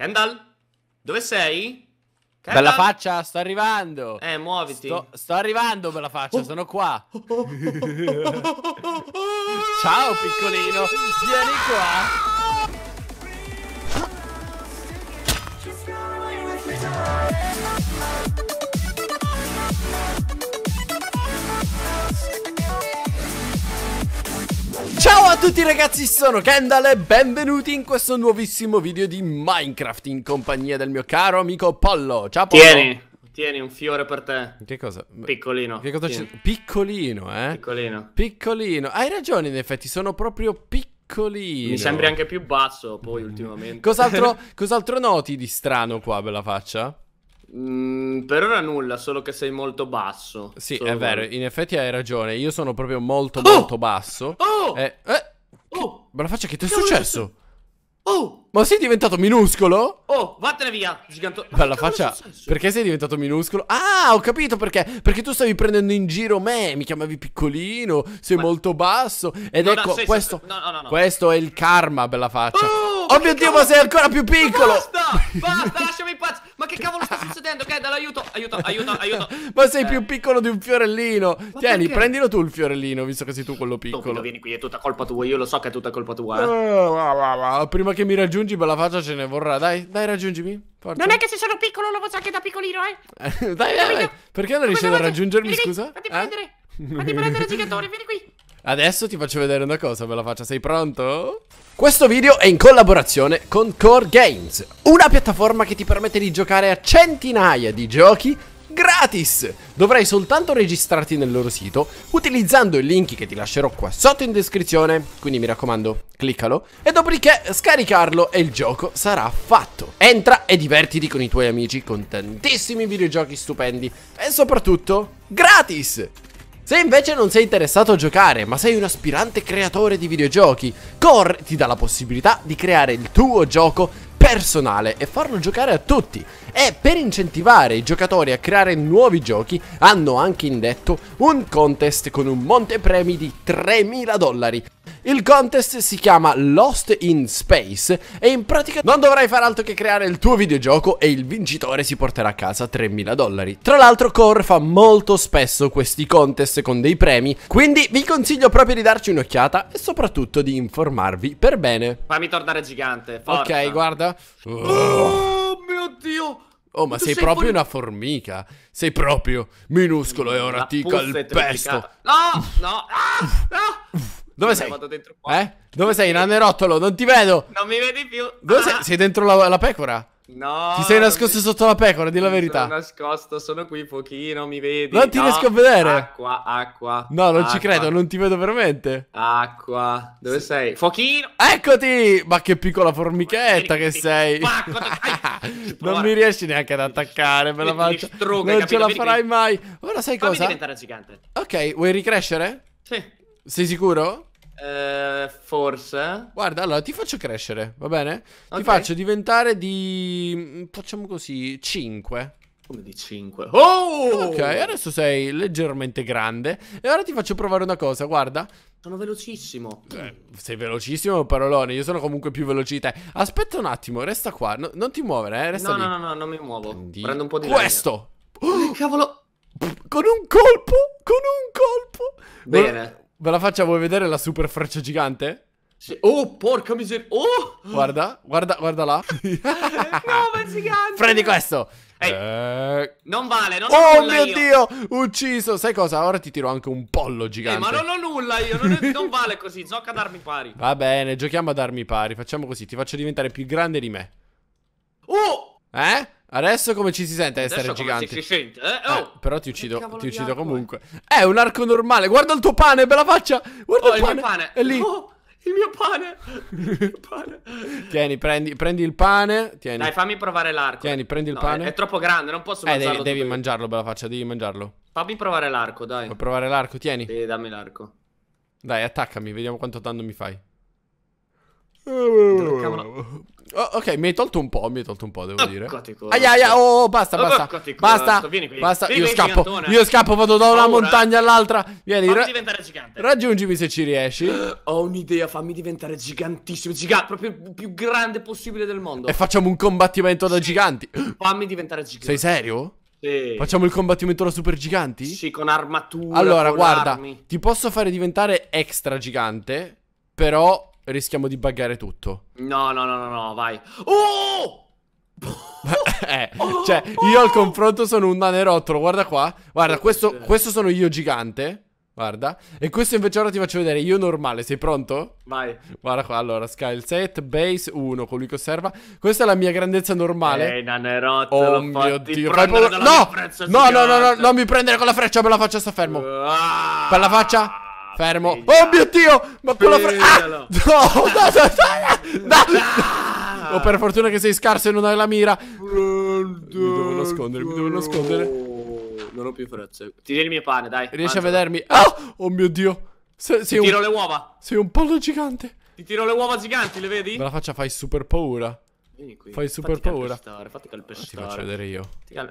Kendall? Dove sei? Kendall? Bella faccia, sto arrivando. Eh, muoviti. Sto, sto arrivando, bella faccia, oh. sono qua. Ciao, piccolino. Vieni qua. Thank Ciao a tutti ragazzi, sono Kendall e benvenuti in questo nuovissimo video di Minecraft in compagnia del mio caro amico Pollo. Ciao Pollo. Tieni, tieni un fiore per te. Che cosa? Piccolino. Che cosa c'è? Piccolino, eh? Piccolino. Piccolino. Hai ragione in effetti, sono proprio piccolino. Mi sembri anche più basso poi ultimamente. Cos'altro, cos'altro noti di strano qua per la faccia? Mm, per ora nulla, solo che sei molto basso. Sì, è vero, in effetti hai ragione. Io sono proprio molto, oh! molto basso. Oh! E... Eh, eh oh! Che... Ma la faccia, che ti è successo? Oh! Ma sei diventato minuscolo? Oh, vattene via, giganto. Bella faccia. Perché sei diventato minuscolo? Ah, ho capito perché. Perché tu stavi prendendo in giro me. Mi chiamavi piccolino. Sei ma... molto basso. Ed no, ecco, no, questo. No, no, no, Questo è il karma, bella faccia. Oh, oh mio dio, ma sei ancora più piccolo. Basta, basta, lasciami in pace. Ma che cavolo sta succedendo? Kendall, aiuto, aiuto, aiuto, aiuto. Ma sei eh. più piccolo di un fiorellino. Ma Tieni, perché? prendilo tu il fiorellino, visto che sei tu quello piccolo. Stupido, vieni qui, è tutta colpa tua. Io lo so che è tutta colpa tua. Eh. No, no, no, Prima che mi raggiungi, bella faccia ce ne vorrà. Dai, dai, raggiungimi. Forza. Non è che se sono piccolo lo faccio anche da piccolino, eh. dai, dai, dai. Perché non riesci a raggiungermi, vieni, scusa? Fatti eh? prendere. Fatti prendere, gigatore, vieni qui. Adesso ti faccio vedere una cosa, ve la faccio, sei pronto? Questo video è in collaborazione con Core Games, una piattaforma che ti permette di giocare a centinaia di giochi gratis! Dovrai soltanto registrarti nel loro sito utilizzando i link che ti lascerò qua sotto in descrizione, quindi mi raccomando, cliccalo, e dopodiché scaricarlo e il gioco sarà fatto. Entra e divertiti con i tuoi amici con tantissimi videogiochi stupendi e soprattutto gratis! Se invece non sei interessato a giocare, ma sei un aspirante creatore di videogiochi, Core ti dà la possibilità di creare il tuo gioco personale e farlo giocare a tutti. E per incentivare i giocatori a creare nuovi giochi, hanno anche indetto un contest con un montepremi di 3.000 dollari. Il contest si chiama Lost in Space e in pratica non dovrai fare altro che creare il tuo videogioco e il vincitore si porterà a casa 3.000 dollari. Tra l'altro Core fa molto spesso questi contest con dei premi, quindi vi consiglio proprio di darci un'occhiata e soprattutto di informarvi per bene. Fammi tornare gigante, forza. Ok, guarda. Oh, oh mio Dio! Oh, ma sei, sei, proprio una formica. Sei proprio minuscolo e ora ti calpesto. No, no, ah, no. Dove sei? Vado dentro qua. Eh? Dove sei? Nanerottolo, non ti vedo. Non mi vedi più. Dove ah. sei? Sei dentro la, la pecora? No. Ti sei nascosto mi... sotto la pecora, di la verità. Sono nascosto, sono qui pochino, mi vedi. Non ti no. riesco a vedere. Acqua, acqua. No, non acqua. ci credo, non ti vedo veramente. Acqua. Dove sì. sei? Fochino. Eccoti! Ma che piccola formichetta che sei. non mi riesci neanche ad attaccare, me la faccio. Distruga, non capito? ce la farai mai. Ora sai Fammi cosa? diventare gigante. Ok, vuoi ricrescere? Sì. Sei sicuro? Eh, forse. Guarda, allora ti faccio crescere, va bene? Okay. Ti faccio diventare di... Mm, facciamo così, 5. Come di 5? Oh! Ok, adesso sei leggermente grande. E ora ti faccio provare una cosa, guarda. Sono velocissimo. Eh, sei velocissimo, parolone. Io sono comunque più veloce di te. Aspetta un attimo, resta qua. No, non ti muovere, eh. Resta no, lì. No, no, no, non mi muovo. Prendi Prendo un po' di Questo! Oh, cavolo! Con un colpo! Con un colpo! Bene. Ve la faccia, vuoi vedere la super freccia gigante? Sì. Oh, porca miseria. Oh! Guarda, guarda, guarda là. no, ma è gigante. Prendi questo. Ehi, eh... Non vale, non Oh mio io. dio, ucciso. Sai cosa? Ora ti tiro anche un pollo eh, gigante. Eh, ma non ho nulla io, non, è... non vale così. Gioca ad armi pari. Va bene, giochiamo ad armi pari. Facciamo così, ti faccio diventare più grande di me. Oh! Eh? Adesso come ci si sente a essere giganti? Si sente, eh? eh oh. Eh, però ti uccido, ti uccido bianco, comunque. Eh, un arco normale. Guarda il tuo pane, bella faccia. Guarda oh, il, pane. pane. È lì. Oh, il mio pane. il mio pane. Tieni, prendi, prendi il pane. Tieni. Dai, fammi provare l'arco. Tieni, prendi il no, pane. È, è, troppo grande, non posso eh, mangiarlo. Devi, devi mangiarlo, bella faccia, devi mangiarlo. Fammi provare l'arco, dai. Vuoi provare l'arco, tieni. Sì, dammi l'arco. Dai, attaccami, vediamo quanto danno mi fai. Oh, ok, mi hai tolto un po', mi hai tolto un po', devo dire. Aia, aia, oh, basta, oh, basta. Basta, vieni qui. Basta, vieni io scappo. Gigantone. Io scappo, vado da una montagna all'altra. Vieni, fammi diventare gigante. Raggiungimi se ci riesci. Ho un'idea, fammi diventare gigantissimo, Giga- proprio il più grande possibile del mondo. E facciamo un combattimento da giganti. Fammi diventare gigante. Sei serio? Sì. Facciamo il combattimento da super giganti? Sì, con armatura. Allora, con guarda, armi. ti posso fare diventare extra gigante, però rischiamo di buggare tutto. No, no, no, no, no, vai. Oh! oh! eh, cioè, io al confronto sono un nanerottolo, guarda qua. Guarda, oh, questo, questo sono io gigante. Guarda. E questo invece ora ti faccio vedere io normale. Sei pronto? Vai. Guarda qua. Allora, scale set, base 1. Colui che osserva. Questa è la mia grandezza normale. Ehi, nanerottolo. Oh mio dio. Fai paura. No! No, no, no, no, non mi prendere con la freccia. Me la faccia sta fermo. Ah! Per la faccia. Fermo. Svegliala. Oh mio Dio! Ma con la fra... Ah! No! no, no, no, no. Ah! Oh, per fortuna che sei scarso e non hai la mira. Mi devo nascondere, mi devo nascondere. Non ho più forze. Tiri il mio pane, dai. Riesci Mangia. a vedermi? Ah! Oh mio Dio. Se, sei Ti tiro un... le uova. Sei un pollo gigante. Ti tiro le uova giganti, le vedi? Ma la faccia fai super paura. Vieni qui. Fai super fatti paura. Calpestare, fatti calpestare. Ti faccio vedere io.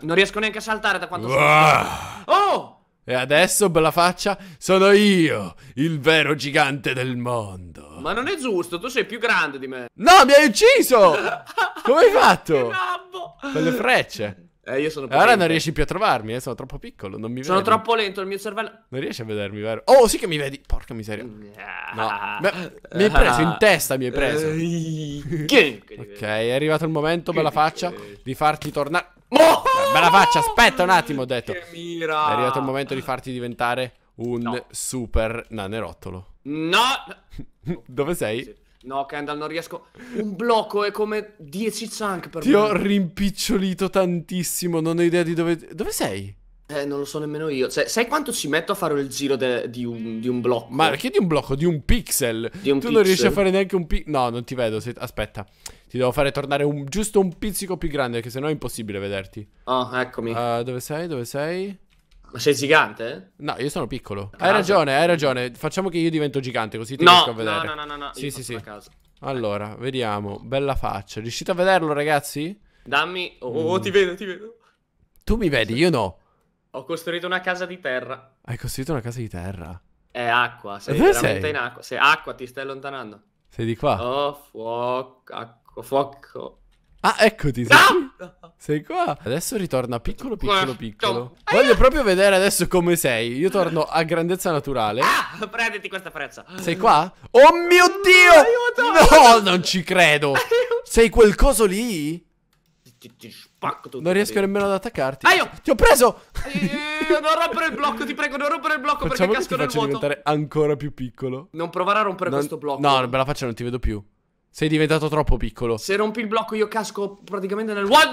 Non riesco neanche a saltare da quanto sono. Oh! E adesso, bella faccia, sono io, il vero gigante del mondo. Ma non è giusto, tu sei più grande di me. No, mi hai ucciso! Come hai fatto? Con le frecce. Eh, io sono potente. Ora non riesci più a trovarmi, eh? sono troppo piccolo, non mi sono vedi. Sono troppo lento, il mio cervello... Non riesci a vedermi, vero? Oh, sì che mi vedi! Porca miseria. No. Beh, mi hai preso, in testa mi hai preso. Eh, ok, è arrivato il momento, bella faccia, di farti tornare... Oh! Bella faccia, aspetta un attimo, ho detto. Che mira. È arrivato il momento di farti diventare un no. super nanerottolo. No! Dove sei? No, Kendall, non riesco. Un blocco è come 10 chunk per Ti me. Ti ho rimpicciolito tantissimo, non ho idea di dove... Dove sei? Eh, non lo so nemmeno io. Cioè, sai quanto ci metto a fare il giro de- di, un, mm. di, un, blocco? Ma che di un blocco? Di un pixel? Di un tu pixel. non riesci a fare neanche un pixel. No, non ti vedo. Se... Aspetta, ti devo fare tornare un... giusto un pizzico più grande, perché sennò è impossibile vederti. Oh, eccomi. Uh, dove sei? Dove sei? Ma sei gigante? No, io sono piccolo. Hai ragione, hai ragione. Facciamo che io divento gigante, così ti no, riesco a vedere. No, no, no, no. no. Sì, sì, sì. Allora, vediamo. Bella faccia. Riuscite a vederlo, ragazzi? Dammi. Oh, oh, mm. ti vedo, ti vedo. Tu mi vedi, io no. Ho costruito una casa di terra. Hai costruito una casa di terra? È acqua, sei Dove veramente sei? in acqua. Sei acqua, ti stai allontanando. Sei di qua? Oh, fuoco, acqua, fuoco. Ah, eccoti. Sei, no! Ah! sei qua. Adesso ritorna piccolo, piccolo, piccolo. Ah, Voglio proprio vedere adesso come sei. Io torno a grandezza naturale. Ah, prenditi questa frezza. Sei qua? Oh mio Dio! Aiuto! No, non ci credo. Sei quel coso lì? ti, ti spacco tutto. Non riesco nemmeno ad attaccarti. Ah, io! Ti ho preso! Eh, non rompere il blocco, ti prego, non rompere il blocco Facciamo perché casco nel vuoto. diventare ancora più piccolo. Non provare a rompere non... questo blocco. No, bella faccia, non ti vedo più. Sei diventato troppo piccolo. Se rompi il blocco io casco praticamente nel vuoto.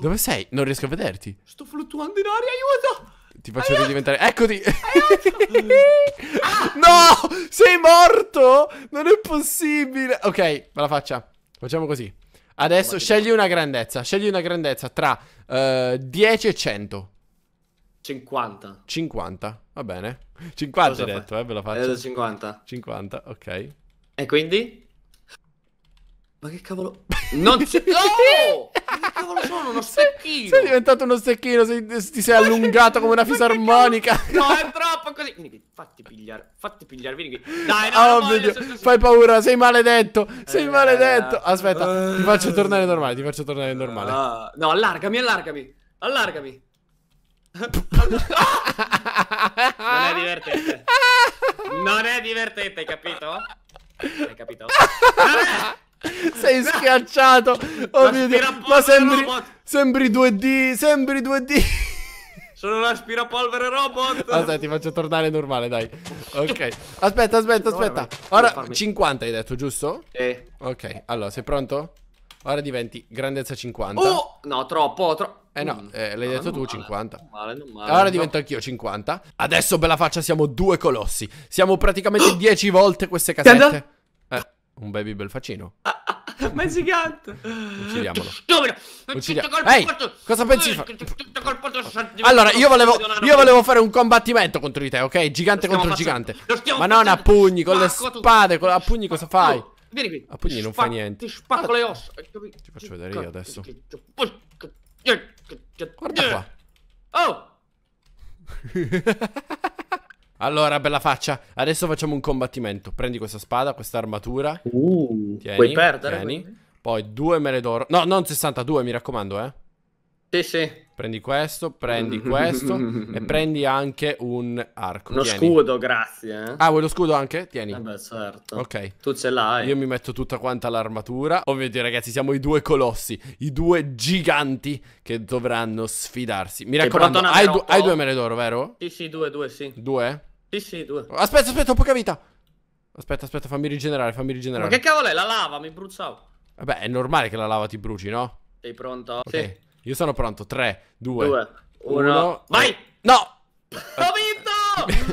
Dove sei? Non riesco a vederti. Sto fluttuando in aria, aiuto! Ti faccio aiuto! diventare. Eccoti! ah! No! Sei morto! Non è possibile! Ok, me la faccia. Facciamo così. Adesso scegli una grandezza. Scegli una grandezza tra uh, eh, 10 e 100. 50. 50, va bene. 50 hai detto, fai? eh, ve la eh, faccio. Hai detto 50. 50, ok. E quindi? Ma che cavolo... Non c'è... Oh! che cavolo sono? Uno stecchino! Sei, diventato uno stecchino, sei, ti sei allungato come una fisarmonica. no, è troppo così. Vieni qui, fatti pigliare, fatti pigliare, vieni qui. Dai, no, ah, oh, no, no, fai paura, sei maledetto, sei eh, maledetto. Aspetta, eh, ti faccio eh. tornare normale, ti faccio tornare normale. Uh, no, allargami, allargami, allargami. non è divertente. Non è divertente, hai capito? Hai capito? Sei schiacciato. Oh mio Dio. Ma sembri, robot. sembri 2D. Sembri 2D. Sono l'aspirapolvere robot. Aspetta, ah, ti faccio tornare normale, dai. Ok. Aspetta, aspetta, aspetta. Ora 50 hai detto, giusto? Sì. Ok, allora, sei pronto? Ora diventi grandezza 50. Oh, no, troppo, troppo. Eh no, mm. eh, l'hai no, detto tu male, 50. Non male, non male, Allora no. divento anch'io 50. Adesso bella faccia, siamo due colossi. Siamo praticamente 10 volte queste casette. Un baby bel facino. Ma è gigante. Uccidiamolo. Stupido. Uccidiamo. Ehi, cosa pensi eh, di fare? Allora, io volevo, io volevo fare un combattimento contro di te, ok? Gigante contro gigante. Ma non a pugni, con le spade. Con... A pugni cosa fai? vieni qui. A pugni non fai niente. Ti spacco le ossa. Ti faccio vedere io adesso. Guarda qua. Oh. Allora, bella faccia. Adesso facciamo un combattimento. Prendi questa spada, questa armatura. Uh, tieni, puoi perdere. Tieni. Poi due mele d'oro. No, non 62, mi raccomando, eh. Sì, sì. Prendi questo, prendi questo e prendi anche un arco. Lo scudo, grazie. Eh? Ah, vuoi lo scudo anche? Tieni. Vabbè, eh certo. Ok. Tu ce l'hai. Io mi metto tutta quanta l'armatura. Oh mio ragazzi, siamo i due colossi, i due giganti che dovranno sfidarsi. Mi raccomando, hai, du hai, due mele d'oro, vero? Sì, sì, due, due, sì. Due? Sì, sì, due. Aspetta, aspetta, ho poca vita. Aspetta, aspetta, fammi rigenerare, fammi rigenerare. Ma che cavolo è? La lava, mi bruciavo. Vabbè, è normale che la lava ti bruci, no? Sei pronto? Okay. Sì. Io sono pronto. 3, 2, 1. Vai! No! Ho vinto!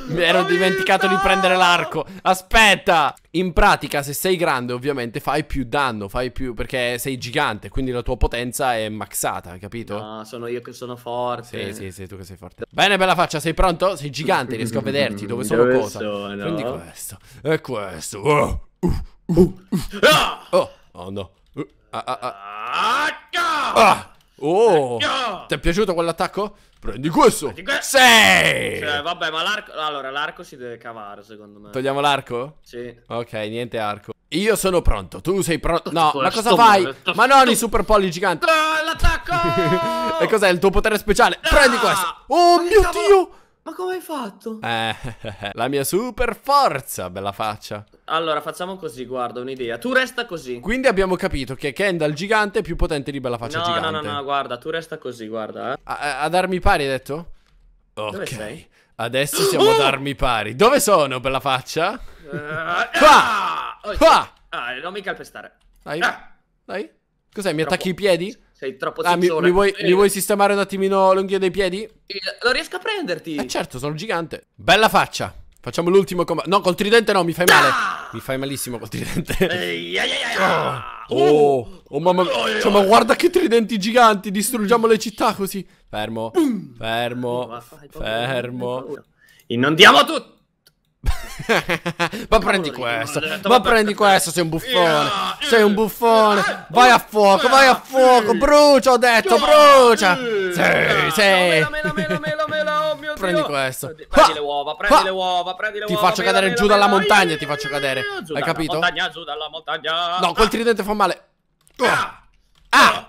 Mi ero dimenticato di prendere l'arco. Aspetta. In pratica, se sei grande, ovviamente fai più danno. Fai più. Perché sei gigante. Quindi la tua potenza è maxata, capito? No, sono io che sono forte. Sì, sì, sei tu che sei forte. Bene, bella faccia, sei pronto? Sei gigante, riesco a vederti. Dove sono Dove cosa? Sono? Prendi questo. E questo. Oh, uh, uh, uh. Ah! oh. oh no. Uh, ah, ah, ah. ah. Oh! Ti è piaciuto quell'attacco? Prendi questo! Prendi que sì! Cioè, vabbè, ma l'arco... Allora, l'arco si deve cavare, secondo me. Togliamo l'arco? Sì. Ok, niente arco. Io sono pronto, tu sei pronto. No, ma cosa fai? Ma non i super polli giganti. L'attacco! e cos'è il tuo potere speciale? Prendi ah! questo. Oh mio dio! Ma come hai fatto? Eh, la mia super forza, bella faccia. Allora, facciamo così, guarda, un'idea. Tu resta così. Quindi abbiamo capito che Kendall gigante è più potente di bella faccia no, gigante. No, no, no, guarda, tu resta così, guarda. Eh. A, ad armi pari, hai detto? Ok. Adesso siamo oh! ad armi pari. Dove sono, bella faccia? Uh, qua! Ah, oh, qua! Ah, non mi calpestare. Dai. Ah. Dai. Cos'è, mi Troppo. attacchi i piedi? Sei troppo ah, mi, mi, vuoi, eh. mi, vuoi, sistemare un attimino l'unghia dei piedi? Lo riesco a prenderti. Eh certo, sono gigante. Bella faccia. Facciamo l'ultimo combattimento. No, col tridente no, mi fai male. Ah! Mi fai malissimo col tridente. Ehi, ai, ai, ai. Ah! Oh, oh, oh mamma mia. Cioè, ma ah! guarda che tridenti giganti. Distruggiamo le città così. Fermo. Fermo. Fermo. Inondiamo tutto ma prendi questo, ma prendi questo, sei un buffone, sei un buffone, vai a fuoco, vai a fuoco, brucia ho detto, brucia, sì, sì, prendi questo, prendi le uova, prendi le uova, prendi le uova, ti faccio cadere giù dalla montagna, ti faccio cadere, hai capito? giù dalla montagna, no, quel tridente fa male, ah, ah,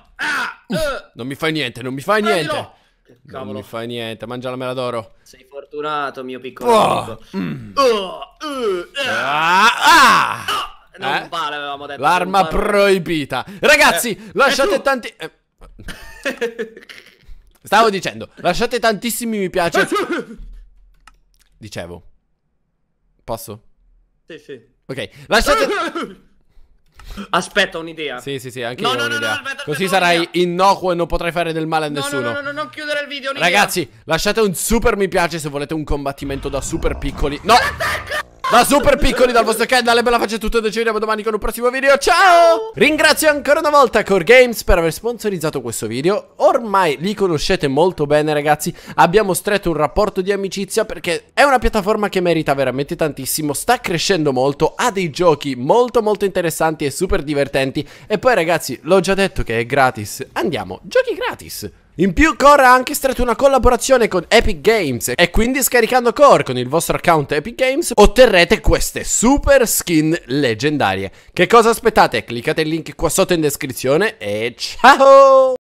non mi fai niente, non mi fai niente, che cavolo. Non mi fai niente, mangia la mela d'oro. Sei fortunato, mio piccolo oh. Mm. Oh, uh, ah, ah. non eh? vale, avevamo detto. L'arma proibita. Ragazzi, eh. lasciate tanti... Eh. Stavo dicendo, lasciate tantissimi mi piace. Dicevo. Posso? Sì, sì. Ok, lasciate... Aspetta, ho un'idea. Sì, sì, sì, anche no, io no, ho un'idea. No, aspetta, Così aspetta, sarai innocuo e non potrai fare del male a nessuno. No, no, no, non chiudere il video. Ragazzi, lasciate un super mi piace se volete un combattimento da super piccoli. No! Attacca! Ma super piccoli dal vostro Ken, dalle bella faccia a tutti. E ci vediamo domani con un prossimo video. Ciao! Ringrazio ancora una volta Core Games per aver sponsorizzato questo video. Ormai li conoscete molto bene, ragazzi. Abbiamo stretto un rapporto di amicizia perché è una piattaforma che merita veramente tantissimo. Sta crescendo molto, ha dei giochi molto molto interessanti e super divertenti. E poi, ragazzi, l'ho già detto che è gratis. Andiamo, giochi gratis! In più Core ha anche stretto una collaborazione con Epic Games e quindi scaricando Core con il vostro account Epic Games otterrete queste super skin leggendarie. Che cosa aspettate? Cliccate il link qua sotto in descrizione e ciao!